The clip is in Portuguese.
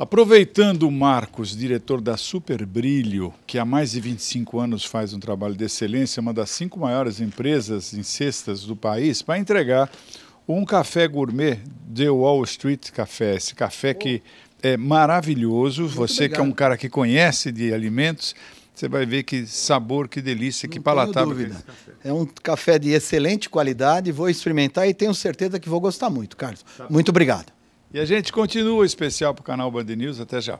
Aproveitando o Marcos, diretor da Super Brilho, que há mais de 25 anos faz um trabalho de excelência, uma das cinco maiores empresas em cestas do país, para entregar um café gourmet de Wall Street Café. Esse café que é maravilhoso. Muito Você obrigado. que é um cara que conhece de alimentos, você vai ver que sabor, que delícia, Não que palatável. É, é um café de excelente qualidade, vou experimentar e tenho certeza que vou gostar muito, Carlos. Tá muito obrigado. E a gente continua o especial para o canal Band News. Até já.